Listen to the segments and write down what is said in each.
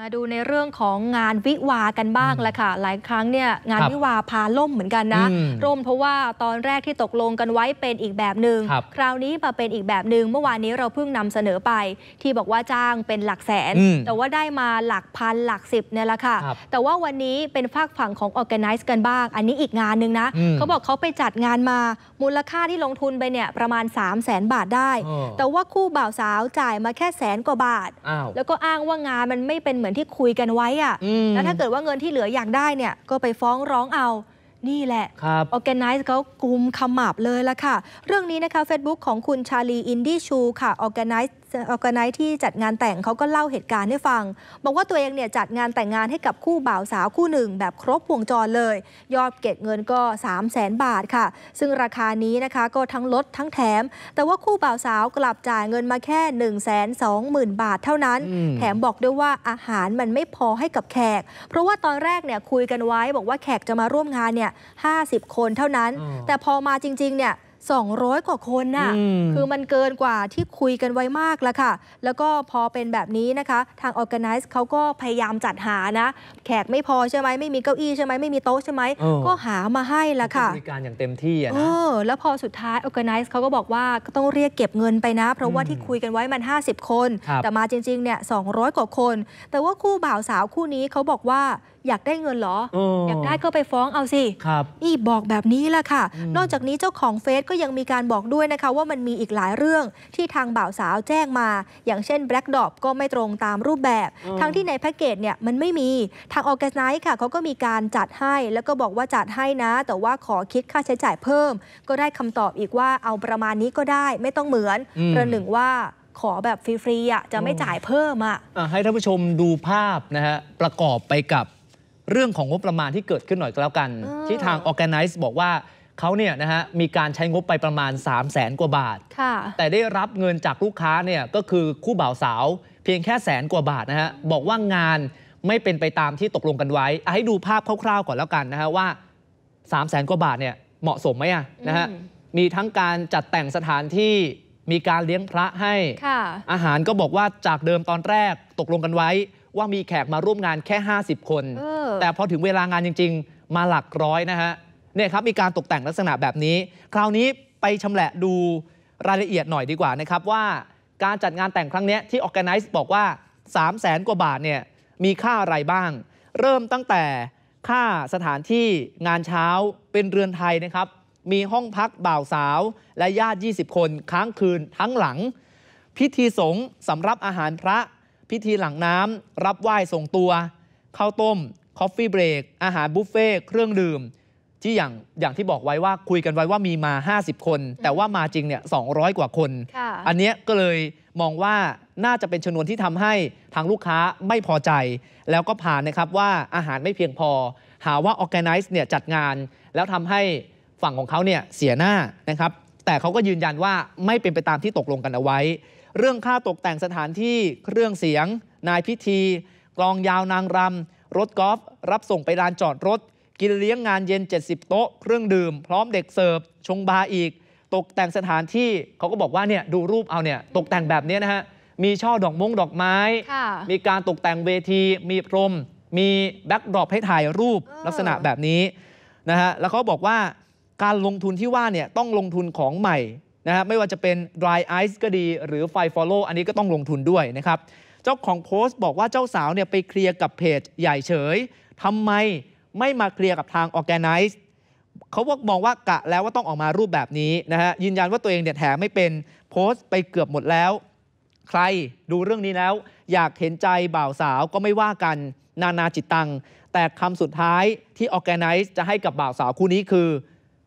มาดูในเรื่องของงานวิวากันบ้างละค่ะ หลายครั้งเนี่ยงานวิวาพาล่มเหมือนกันนะร่มเพราะว่าตอนแรกที่ตกลงกันไว้เป็นอีกแบบหนึง่ง คราวนี้มาเป็นอีกแบบหนึง่งเมื่อวานนี้เราเพิ่งนำเสนอไป ที่บอกว่าจ้างเป็นหลักแสน แต่ว่าได้มาหลักพันหลักสิบเนี่ยละค่ะ แต่ว่าวันนี้เป็นฝากฝั่งของ o r g a ไนซ e กันบ้าง อันนี้อีกงานหนึ่งนะ เขาบอกเขาไปจัดงานมา มูลค่าที่ลงทุนไปเนี่ยประมาณ 3 0 0แสนบาทได้ แต่ว่าคู่บ่าวสาวจ่ายมาแค่แสนกว่าบาท แล้วก็อ้างว่างานมันไม่เป็นเหมือนที่คุยกันไว้อะแล้วถ้าเกิดว่าเงินที่เหลืออยากได้เนี่ย ก็ไปฟ้องร้องเอา นี่แหละออแกไนซ์เขากลุ่มขมับเลยละค่ะ เรื่องนี้นะคะ Facebook ของคุณชาลีอินดี้ชูค่ะออแกไนซ์ออแกไนท์ที่จัดงานแต่งเขาก็เล่าเหตุการณ์ให้ฟัง บอกว่าตัวเองเนี่ยจัดงานแต่งงานให้กับคู่บ่าวสาวคู่หนึ่ง แบบครบวงจรเลย ยอดเก็บเงินก็ 3 0 0แสนบาทค่ะ ซึ่งราคานี้นะคะก็ทั้งลดทั้งแถม แต่ว่าคู่บ่าวสาวกลับจ่ายเงินมาแค่1นึ่งแสนสองหมื่นบาทเท่านั้น แถมบอกด้วยว่าอาหารมันไม่พอให้กับแขก เพราะว่าตอนแรกเนี่ยคุยกันไว้ บอกว่าแขกจะมาร่วมงานเนี่ยห้คนเท่านั้น แต่พอมาจริงๆเนี่ย200กว่าคนน่ะคือมันเกินกว่าที่คุยกันไว้มากแล้วค่ะ แล้วก็พอเป็นแบบนี้นะคะ ทางออแกไนซ์เขาก็พยายามจัดหานะ แขกไม่พอใช่ไหมไม่มีเก้าอี้ใช่ไหมไม่มีโต๊ะใช่ไหม ก็หามาให้ละค่ะบริการอย่างเต็มที่อ่ะนะแล้วพอสุดท้ายออแกไนซ์เขาก็บอกว่าก็ต้องเรียกเก็บเงินไปนะ เพราะว่าที่คุยกันไว้มัน 50 คน แต่มาจริงๆเนี่ย200 กว่าคน แต่ว่าคู่บ่าวสาวคู่นี้เขาบอกว่าอยากได้เงินเหรออยากได้ก็ไปฟ้องเอาสินี่บอกแบบนี้ละค่ะ นอกจากนี้เจ้าของเฟซก็ก็ยังมีการบอกด้วยนะคะว่ามันมีอีกหลายเรื่องที่ทางบ่าวสาวแจ้งมา อย่างเช่นแบล็ d ดอปก็ไม่ตรงตามรูปแบบ ทั้งที่ในแพ็กเกจเนี่ยมันไม่มี ทางออกแกไนท์ค่ะ เขาก็มีการจัดให้แล้วก็บอกว่าจัดให้นะ แต่ว่าขอคิดค่าใช้จ่ายเพิ่ม ก็ได้คำตอบอีกว่าเอาประมาณนี้ก็ได้ ไม่ต้องเหมือนประหนึ่งว่าขอแบบฟรีๆจะไม่จ่ายเพิ่มอ่ะให้ท่านผู้ชมดูภาพนะฮะประกอบไปกับ เรื่องของงบประมาณที่เกิดขึ้นหน่อยก็แล้วกันที่ทางออแกไนซ์บอกว่าเขาเนี่ยนะฮะมีการใช้งบไปประมาณ 3 0 0แสนกว่าบาทแต่ได้รับเงินจากลูกค้าเนี่ยก็คือคู่บ่าวสาว เพียงแค่แสนกว่าบาทนะฮะ บอกว่างานไม่เป็นไปตามที่ตกลงกันไว้ ให้ดูภาพคร่าวๆ ก่อนแล้วกันนะฮะว่า3 0 0แสนกว่าบาทเนี่ยเหมาะสมไหมอะนะฮะมีทั้งการจัดแต่งสถานที่มีการเลี้ยงพระให้อาหารก็บอกว่าจากเดิมตอนแรกตกลงกันไว้ว่ามีแขกมาร่วมงานแค่ 50 คน แต่พอถึงเวลางานจริง ๆ มาหลักร้อยนะฮะเนี่ยครับมีการตกแต่งลักษณะแบบนี้ คราวนี้ไปชำแหละดูรายละเอียดหน่อยดีกว่านะครับว่าการจัดงานแต่งครั้งนี้ที่ออแกไนซ์บอกว่า 3 0 0แสนกว่าบาทเนี่ยมีค่าอะไรบ้าง เริ่มตั้งแต่ค่าสถานที่งานเช้าเป็นเรือนไทยนะครับ มีห้องพักบ่าวสาวและญาติ 20 คนค้างคืนทั้งหลัง พิธีสงฆ์สำรับอาหารพระพิธีหลังน้ำรับไหว้ส่งตัวข้าวต้มคอฟฟี่เบรกอาหารบุฟเฟ่เครื่องดื่มที่อย่างอย่างที่บอกไว้ว่าคุยกันไว้ว่ามีมา 50 คน แต่ว่ามาจริงเนี่ยสองกว่าคน อันนี้ก็เลยมองว่าน่าจะเป็นชนวนที่ทำให้ ทางลูกค้าไม่พอใจแล้วก็ผ่านนะครับว่าอาหารไม่เพียงพอ หาว่าออแกไนซ์เนี่ยจัดงานแล้วทำให้ฝั่งของเขาเนี่ยเสียหน้านะครับแต่เขาก็ยืนยันว่าไม่เป็นไปตามที่ตกลงกันเอาไว้ เรื่องค่าตกแต่งสถานที่เครื่องเสียง นายพิธี กลองยาวนางรำรถกอล์ฟรับส่งไปลานจอดรถกินเลี้ยงงานเย็น 70 โต๊ะ เครื่องดื่ม พร้อมเด็กเสิร์ฟชงบาร์อีก ตกแต่งสถานที่เขาก็บอกว่าเนี่ยดูรูปเอาเนี่ยตกแต่งแบบนี้นะฮะ มีช่อดอกมงดอกไม้ มีการตกแต่งเวที มีพรม มีแบ็กดรอปให้ถ่ายรูปลักษณะแบบนี้นะฮะแล้วเขาบอกว่าการลงทุนที่ว่าเนี่ยต้องลงทุนของใหม่นะฮะไม่ว่าจะเป็น dry ice ก็ดี หรือไฟ follow อันนี้ก็ต้องลงทุนด้วยนะครับเจ้าของโพสต์บอกว่าเจ้าสาวเนี่ยไปเคลียร์กับเพจใหญ่เฉยทำไมไม่มาเคลียร์กับทางออแกไนซ์เขาบอกมองว่ากะแล้วว่าต้องออกมารูปแบบนี้นะฮะยืนยันว่าตัวเองเนี่ยแถไม่เป็นโพสต์ไปเกือบหมดแล้ว ใครดูเรื่องนี้แล้ว อยากเห็นใจบ่าวสาวก็ไม่ว่ากันนานาจิตตัง แต่คำสุดท้ายที่ออแกไนซ์จะให้กับบ่าวสาวคู่นี้คือ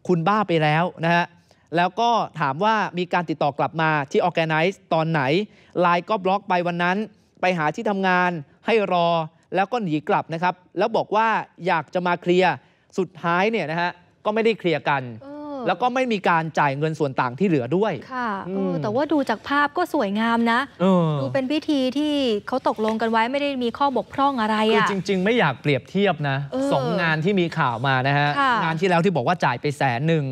คุณบ้าไปแล้วนะฮะแล้วก็ถามว่ามีการติดต่อกลับมาที่ออแกไนซ์ตอนไหนไลน์ก็บล็อกไปวันนั้น ไปหาที่ทำงานให้รอแล้วก็หนีกลับนะครับ แล้วบอกว่าอยากจะมาเคลียร์ สุดท้ายเนี่ยนะฮะ ก็ไม่ได้เคลียร์กัน แล้วก็ไม่มีการจ่ายเงินส่วนต่างที่เหลือด้วย ค่ะแต่ว่าดูจากภาพก็สวยงามนะดูเป็นพิธีที่เขาตกลงกันไว้ไม่ได้มีข้อบกพร่องอะไรอะคือจริง ๆไม่อยากเปรียบเทียบนะสองงานที่มีข่าวมานะฮะะงานที่แล้วที่บอกว่าจ่ายไปแสนหนึ่ง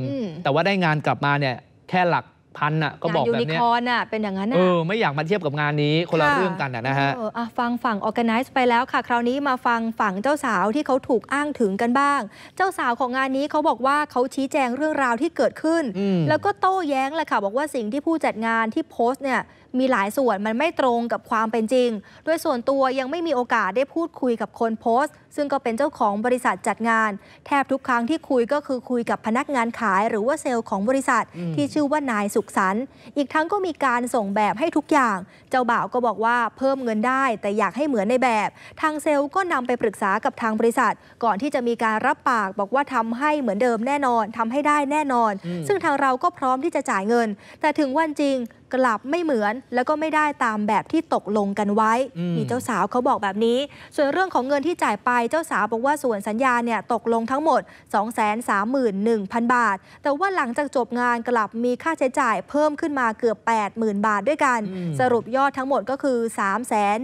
แต่ว่าได้งานกลับมาเนี่ยแค่หลักพันอ่ะก็บอกแบบนี้ยูนิคอนอ่ะเป็นอย่างนั้นอ่ะเออไม่อยากมาเทียบกับงานนี้คนละเรื่องกันอ่ะนะฮะฟังฝั่งออแกไนซ์ไปแล้วค่ะ คราวนี้มาฟังฝั่งเจ้าสาวที่เขาถูกอ้างถึงกันบ้าง เจ้าสาวของงานนี้เขาบอกว่าเขาชี้แจงเรื่องราวที่เกิดขึ้น แล้วก็โต้แย้งเลยค่ะบอกว่าสิ่งที่ผู้จัดงานที่โพสต์เนี่ยมีหลายส่วนมันไม่ตรงกับความเป็นจริง โดยส่วนตัวยังไม่มีโอกาสได้พูดคุยกับคนโพสต์ ซึ่งก็เป็นเจ้าของบริษัทจัดงาน แทบทุกครั้งที่คุยก็คือคุยกับพนักงานขาย หรือว่าเซลล์ของบริษัท ที่ชื่อว่านายสุขสันต์อีกทั้งก็มีการส่งแบบให้ทุกอย่าง เจ้าบ่าวก็บอกว่าเพิ่มเงินได้แต่อยากให้เหมือนในแบบ ทางเซลล์ก็นำไปปรึกษากับทางบริษัท ก่อนที่จะมีการรับปาก บอกว่าทำให้เหมือนเดิมแน่นอนทำให้ได้แน่นอน ซึ่งทางเราก็พร้อมที่จะจ่ายเงิน แต่ถึงวันจริงกลับไม่เหมือนแล้วก็ไม่ได้ตามแบบที่ตกลงกันไว้ มีเจ้าสาวเขาบอกแบบนี้ ส่วนเรื่องของเงินที่จ่ายไปเจ้าสาวบอกว่าส่วนสัญญาเนี่ยตกลงทั้งหมด 231,000 บาท แต่ว่าหลังจากจบงานกลับมีค่าใช้จ่ายเพิ่มขึ้นมาเกือบ 80,000 บาทด้วยกัน สรุปยอดทั้งหมดก็คือ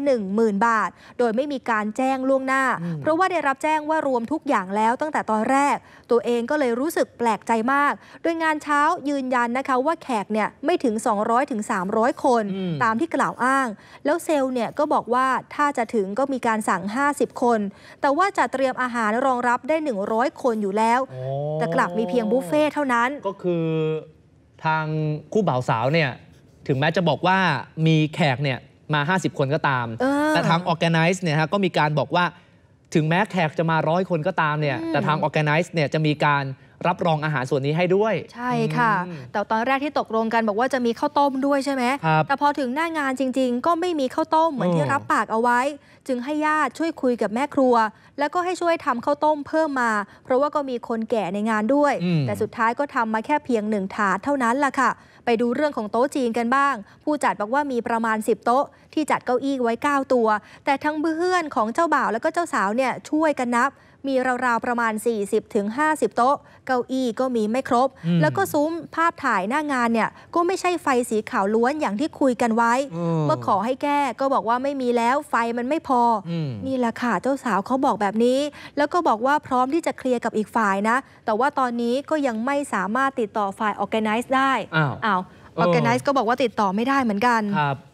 310,000 บาท โดยไม่มีการแจ้งล่วงหน้า เพราะว่าได้รับแจ้งว่ารวมทุกอย่างแล้วตั้งแต่ตอนแรก ตัวเองก็เลยรู้สึกแปลกใจมาก โดยงานเช้ายืนยันนะคะว่าแขกเนี่ยไม่ถึง200ถึงง300 คนตามที่กล่าวอ้าง แล้วเซลล์เนี่ย ก็บอกว่าถ้าจะถึงก็มีการสั่ง 50 คน แต่ว่าจะเตรียมอาหารรองรับได้ 100 คนอยู่แล้ว แต่กลับมีเพียงบุฟเฟ่เท่านั้นก็คือทางคู่บ่าวสาวเนี่ย ถึงแม้จะบอกว่ามีแขกเนี่ย มา 50 คนก็ตาม แต่ทางออแกไนซ์เนี่ย ฮะก็มีการบอกว่าถึงแม้แขกจะมาร้อยคนก็ตามเนี่ยแต่ทางออแกไนซ์เนี่ยจะมีการรับรองอาหารส่วนนี้ให้ด้วย ใช่ค่ะแต่ตอนแรกที่ตกลงกันบอกว่าจะมีข้าวต้มด้วยใช่ไหมแต่พอถึงหน้างานจริง ๆ ก็ไม่มีข้าวต้มเหมือนที่รับปากเอาไว้ จึงให้ญาติช่วยคุยกับแม่ครัว แล้วก็ให้ช่วยทำข้าวต้มเพิ่มมา เพราะว่าก็มีคนแก่ในงานด้วย แต่สุดท้ายก็ทำมาแค่เพียงหนึ่งถาดเท่านั้นล่ะค่ะไปดูเรื่องของโต๊ะจีนกันบ้าง ผู้จัดบอกว่ามีประมาณ10โต๊ะที่จัดเก้าอี้ไว้9ตัวแต่ทั้งเพื่อนของเจ้าบ่าวแล้วก็เจ้าสาวเนี่ยช่วยกันนับมีราวๆ ประมาณ 40-50 โต๊ะ เก้าอี้ก็มีไม่ครบ แล้วก็ซุ้มภาพถ่ายหน้างานเนี่ยก็ไม่ใช่ไฟสีขาวล้วนอย่างที่คุยกันไว้ เมื่อขอให้แก้ก็บอกว่าไม่มีแล้วไฟมันไม่พออนี่แหละค่ะเจ้าสาวเขาบอกแบบนี้แล้วก็บอกว่าพร้อมที่จะเคลียร์กับอีกฝ่ายนะ แต่ว่าตอนนี้ก็ยังไม่สามารถติดต่อฝ่ายออแกไนซ์ได้อ้าวออแกไนซ์ก็บอกว่าติดต่อไม่ได้เหมือนกัน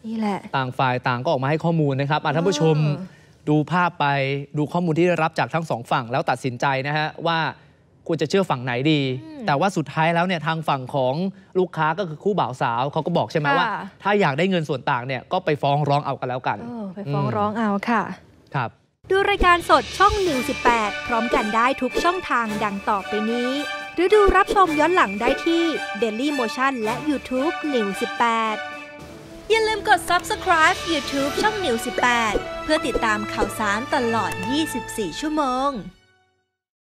นี่แหละ ต่างฝ่ายต่างก็ออกมาให้ข้อมูลนะครับท่านผู้ชมดูภาพไปดูข้อมูลที่ได้รับจากทั้งสองฝั่งแล้วตัดสินใจนะฮะ ว่า ควรจะเชื่อฝั่งไหนดี แต่ว่าสุดท้ายแล้วเนี่ยทางฝั่งของลูกค้าก็คือคู่บ่าวสาว เขาก็บอกใช่ไหมว่า ถ้าอยากได้เงินส่วนต่างเนี่ยก็ไปฟ้องร้องเอากันแล้วกัน ไปฟ้องร้องเอาค่ะ ครับ ดูรายการสดช่อง1 8 พร้อมกันได้ทุกช่องทางดังต่อไปนี้ หรือดูรับชมย้อนหลังได้ที่ Daily Motion และ YouTube 118อย่าลืมกด subscribe YouTube ช่อง118เพื่อติดตามข่าวสารตลอด 24 ชั่วโมง